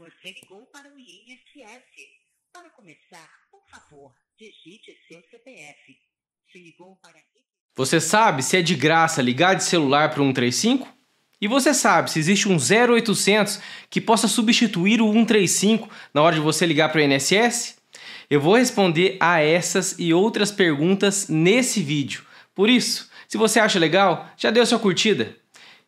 Você ligou para o INSS. Para começar, por favor, digite seu CPF. Se ligou para. Você sabe se é de graça ligar de celular para o 135? E você sabe se existe um 0800 que possa substituir o 135 na hora de você ligar para o INSS? Eu vou responder a essas e outras perguntas nesse vídeo. Por isso, se você acha legal, já deu sua curtida.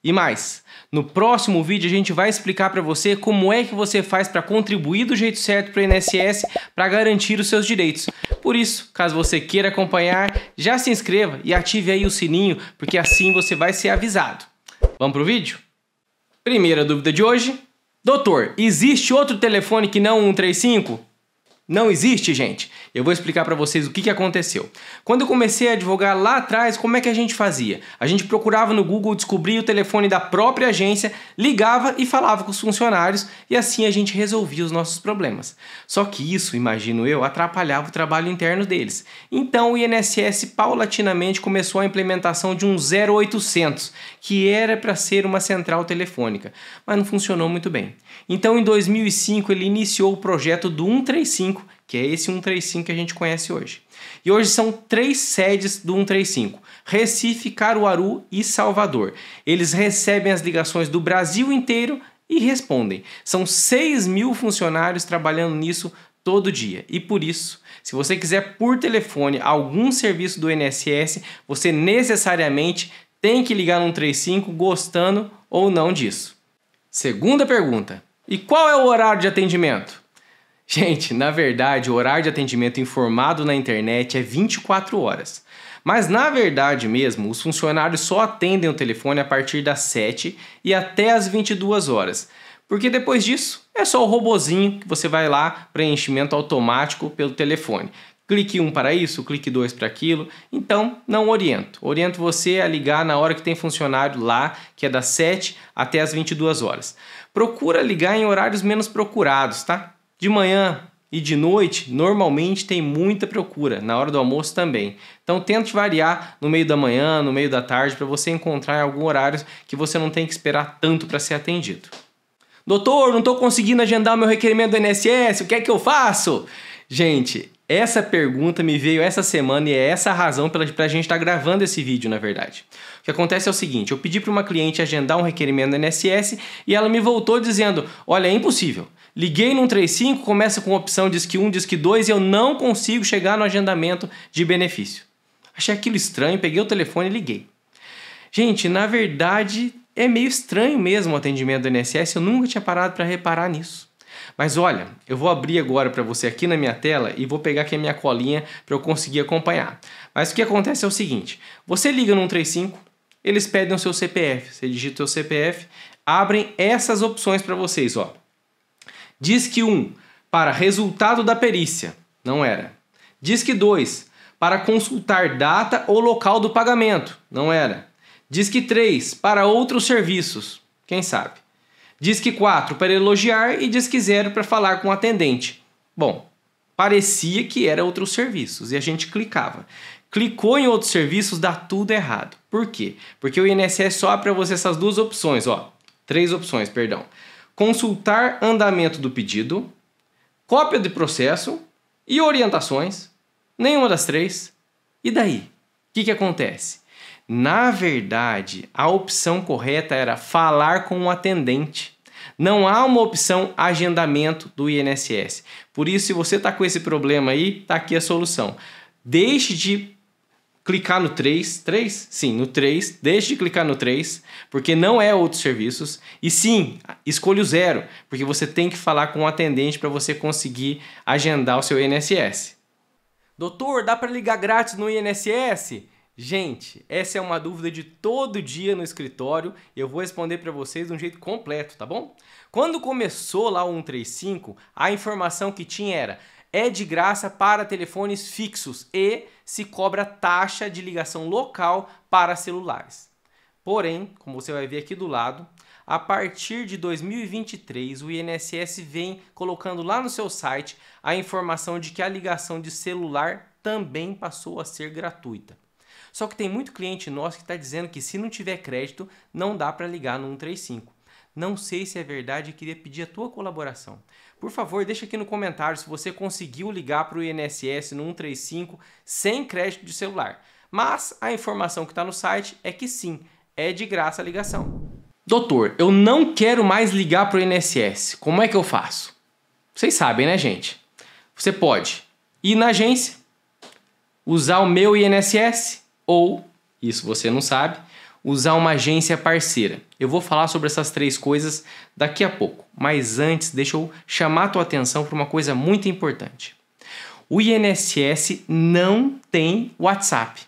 E mais, no próximo vídeo a gente vai explicar para você como é que você faz para contribuir do jeito certo para o INSS para garantir os seus direitos. Por isso, caso você queira acompanhar, já se inscreva e ative aí o sininho, porque assim você vai ser avisado. Vamos pro vídeo? Primeira dúvida de hoje. Doutor, existe outro telefone que não 135? Não existe, gente? Eu vou explicar para vocês o que, que aconteceu. Quando eu comecei a advogar lá atrás, como é que a gente fazia? A gente procurava no Google, descobria o telefone da própria agência, ligava e falava com os funcionários e assim a gente resolvia os nossos problemas. Só que isso, imagino eu, atrapalhava o trabalho interno deles. Então o INSS paulatinamente começou a implementação de um 0800, que era para ser uma central telefônica, mas não funcionou muito bem. Então em 2005 ele iniciou o projeto do 135 que é esse 135 que a gente conhece hoje. E hoje são três sedes do 135: Recife, Caruaru e Salvador. Eles recebem as ligações do Brasil inteiro e respondem. São 6 mil funcionários trabalhando nisso todo dia. E por isso, se você quiser por telefone algum serviço do INSS, você necessariamente tem que ligar no 135 gostando ou não disso. Segunda pergunta: e qual é o horário de atendimento? Gente, na verdade, o horário de atendimento informado na internet é 24 horas. Mas na verdade mesmo, os funcionários só atendem o telefone a partir das 7 e até as 22 horas. Porque depois disso, é só o robozinho que você vai lá, preenchimento automático pelo telefone. Clique um para isso, clique dois para aquilo. Então, não oriento. Oriento você a ligar na hora que tem funcionário lá, que é das 7 até as 22 horas. Procura ligar em horários menos procurados, tá? De manhã e de noite, normalmente tem muita procura, na hora do almoço também. Então tente variar no meio da manhã, no meio da tarde, para você encontrar algum horário que você não tem que esperar tanto para ser atendido. Doutor, não estou conseguindo agendar o meu requerimento do INSS, o que é que eu faço? Gente, essa pergunta me veio essa semana e é essa a razão pela pra gente estar tá gravando esse vídeo, na verdade. O que acontece é o seguinte, eu pedi para uma cliente agendar um requerimento do NSS e ela me voltou dizendo: "Olha, é impossível. Liguei no 35, começa com opção disque 1, disque 2 e eu não consigo chegar no agendamento de benefício". Achei aquilo estranho, peguei o telefone e liguei. Gente, na verdade, é meio estranho mesmo o atendimento do INSS, eu nunca tinha parado para reparar nisso. Mas olha, eu vou abrir agora para você aqui na minha tela e vou pegar aqui a minha colinha para eu conseguir acompanhar. Mas o que acontece é o seguinte, você liga no 135, eles pedem o seu CPF, você digita o seu CPF, abrem essas opções para vocês, ó. Diz que 1 para resultado da perícia, não era. Diz que 2 para consultar data ou local do pagamento, não era. Diz que 3 para outros serviços, quem sabe. Diz que 4 para elogiar e diz que 0 para falar com o atendente. Bom, parecia que era outros serviços e a gente clicava. Clicou em outros serviços, dá tudo errado. Por quê? Porque o INSS só para você essas duas opções, ó. Três opções, perdão. Consultar andamento do pedido, cópia de processo e orientações. Nenhuma das três. E daí? O que, que acontece? Na verdade, a opção correta era falar com o um atendente. Não há uma opção agendamento do INSS. Por isso, se você está com esse problema aí, está aqui a solução. Deixe de clicar no 3, 3? Sim, no 3, deixe de clicar no 3, porque não é outros serviços. E sim, escolha o zero, porque você tem que falar com o atendente para você conseguir agendar o seu INSS. Doutor, dá para ligar grátis no INSS? Gente, essa é uma dúvida de todo dia no escritório e eu vou responder para vocês de um jeito completo, tá bom? Quando começou lá o 135, a informação que tinha era é de graça para telefones fixos e se cobra taxa de ligação local para celulares. Porém, como você vai ver aqui do lado, a partir de 2023 o INSS vem colocando lá no seu site a informação de que a ligação de celular também passou a ser gratuita. Só que tem muito cliente nosso que está dizendo que se não tiver crédito, não dá para ligar no 135. Não sei se é verdade e queria pedir a tua colaboração. Por favor, deixa aqui no comentário se você conseguiu ligar para o INSS no 135 sem crédito de celular. Mas a informação que está no site é que sim, é de graça a ligação. Doutor, eu não quero mais ligar para o INSS. Como é que eu faço? Vocês sabem, né, gente? Você pode ir na agência, usar o meu INSS, ou, isso você não sabe, usar uma agência parceira. Eu vou falar sobre essas três coisas daqui a pouco, mas antes deixa eu chamar a tua atenção para uma coisa muito importante. O INSS não tem WhatsApp.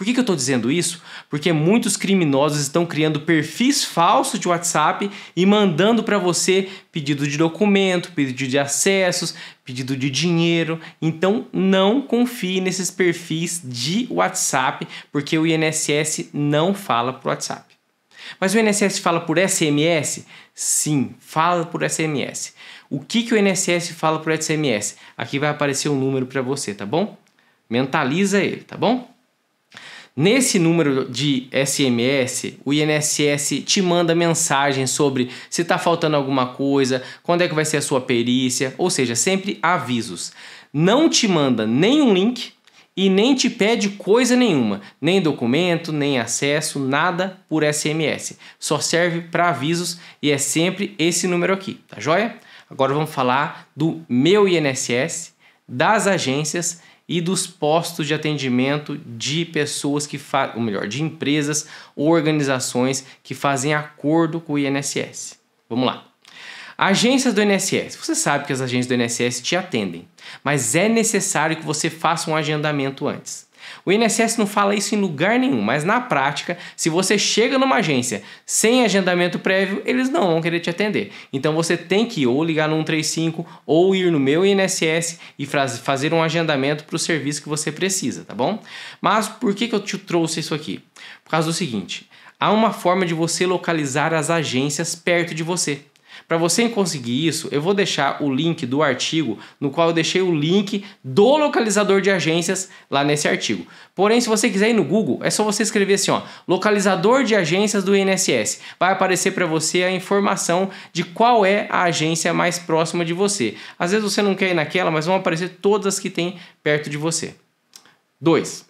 Por que, que eu estou dizendo isso? Porque muitos criminosos estão criando perfis falsos de WhatsApp e mandando para você pedido de documento, pedido de acessos, pedido de dinheiro. Então não confie nesses perfis de WhatsApp, porque o INSS não fala por WhatsApp. Mas o INSS fala por SMS? Sim, fala por SMS. O que, que o INSS fala por SMS? Aqui vai aparecer um número para você, tá bom? Mentaliza ele, tá bom? Nesse número de SMS, o INSS te manda mensagem sobre se está faltando alguma coisa, quando é que vai ser a sua perícia, ou seja, sempre avisos. Não te manda nenhum link e nem te pede coisa nenhuma, nem documento, nem acesso, nada por SMS. Só serve para avisos e é sempre esse número aqui, tá joia? Agora vamos falar do meu INSS, das agências e dos postos de atendimento de pessoas que fazem, ou melhor, de empresas ou organizações que fazem acordo com o INSS. Vamos lá. Agências do INSS. Você sabe que as agências do INSS te atendem, mas é necessário que você faça um agendamento antes. O INSS não fala isso em lugar nenhum, mas na prática, se você chega numa agência sem agendamento prévio, eles não vão querer te atender. Então você tem que ou ligar no 135 ou ir no meu INSS e fazer um agendamento para o serviço que você precisa, tá bom? Mas por que, que eu te trouxe isso aqui? Por causa do seguinte: há uma forma de você localizar as agências perto de você. Para você conseguir isso, eu vou deixar o link do artigo no qual eu deixei o link do localizador de agências lá nesse artigo. Porém, se você quiser ir no Google, é só você escrever assim, ó, localizador de agências do INSS. Vai aparecer para você a informação de qual é a agência mais próxima de você. Às vezes você não quer ir naquela, mas vão aparecer todas que tem perto de você. 2.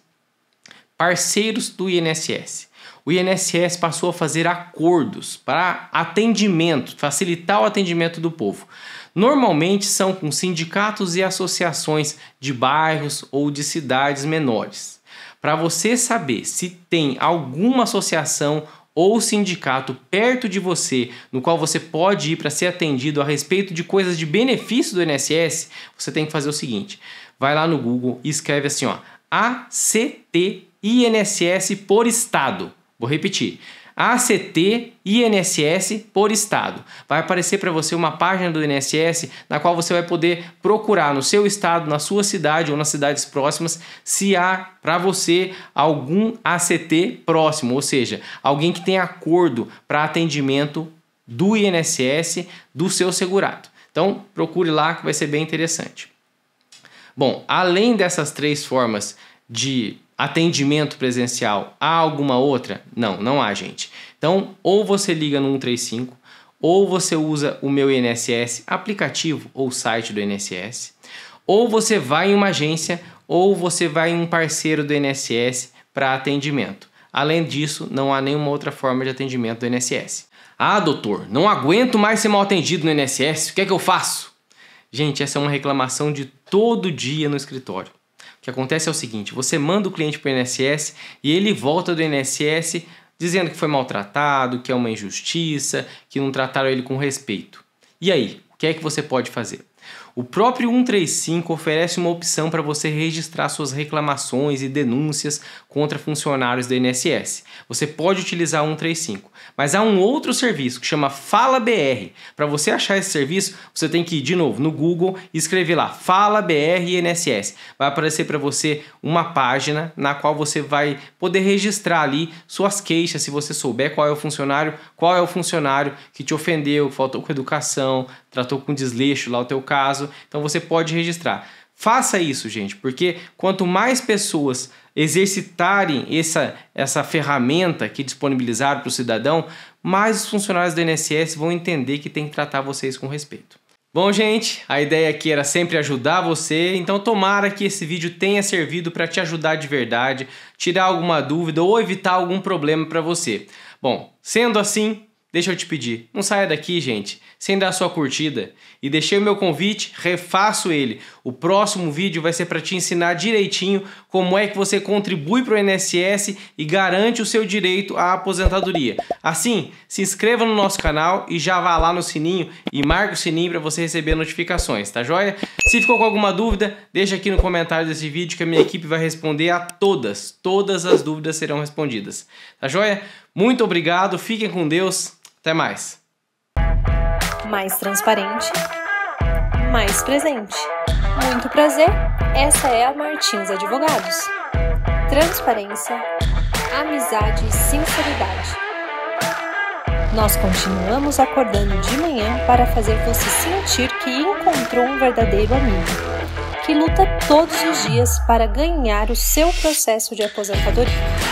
Parceiros do INSS o INSS passou a fazer acordos para atendimento, facilitar o atendimento do povo. Normalmente são com sindicatos e associações de bairros ou de cidades menores. Para você saber se tem alguma associação ou sindicato perto de você no qual você pode ir para ser atendido a respeito de coisas de benefício do INSS, você tem que fazer o seguinte: vai lá no Google e escreve assim, ó, ACT INSS por estado. Vou repetir. ACT INSS por estado. Vai aparecer para você uma página do INSS na qual você vai poder procurar no seu estado, na sua cidade ou nas cidades próximas, se há para você algum ACT próximo, ou seja, alguém que tem acordo para atendimento do INSS do seu segurado. Então, procure lá que vai ser bem interessante. Bom, além dessas três formas de Atendimento presencial, há alguma outra? Não, não há, gente. Então, ou você liga no 135, ou você usa o meu INSS, aplicativo ou site do INSS, ou você vai em uma agência, ou você vai em um parceiro do INSS para atendimento. Além disso, não há nenhuma outra forma de atendimento do INSS. Ah, doutor, não aguento mais ser mal atendido no INSS, o que é que eu faço? Gente, essa é uma reclamação de todo dia no escritório que acontece é o seguinte: você manda o cliente para o INSS e ele volta do INSS dizendo que foi maltratado, que é uma injustiça, que não trataram ele com respeito. E aí, o que é que você pode fazer? O próprio 135 oferece uma opção para você registrar suas reclamações e denúncias contra funcionários do INSS. Você pode utilizar o 135, mas há um outro serviço que chama Fala BR. Para você achar esse serviço, você tem que ir de novo no Google e escrever lá Fala BR INSS. Vai aparecer para você uma página na qual você vai poder registrar ali suas queixas se você souber qual é o funcionário, qual é o funcionário que te ofendeu, faltou com educação, tratou com desleixo lá o teu caso. Então você pode registrar. Faça isso, gente, porque quanto mais pessoas exercitarem essa, essa ferramenta que disponibilizaram para o cidadão, mais os funcionários do INSS vão entender que tem que tratar vocês com respeito. Bom, gente, a ideia aqui era sempre ajudar você, então tomara que esse vídeo tenha servido para te ajudar de verdade, tirar alguma dúvida ou evitar algum problema para você. Bom, sendo assim, deixa eu te pedir, não saia daqui, gente, sem dar sua curtida. E deixei o meu convite, refaço ele. O próximo vídeo vai ser para te ensinar direitinho como é que você contribui para o INSS e garante o seu direito à aposentadoria. Assim, se inscreva no nosso canal e já vá lá no sininho e marque o sininho para você receber notificações, tá joia? Se ficou com alguma dúvida, deixa aqui no comentário desse vídeo que a minha equipe vai responder a todas. Todas as dúvidas serão respondidas, tá joia? Muito obrigado, fiquem com Deus, até mais. Mais transparente, mais presente. Muito prazer, essa é a Martins Advogados. Transparência, amizade e sinceridade. Nós continuamos acordando de manhã para fazer você sentir que encontrou um verdadeiro amigo, que luta todos os dias para ganhar o seu processo de aposentadoria.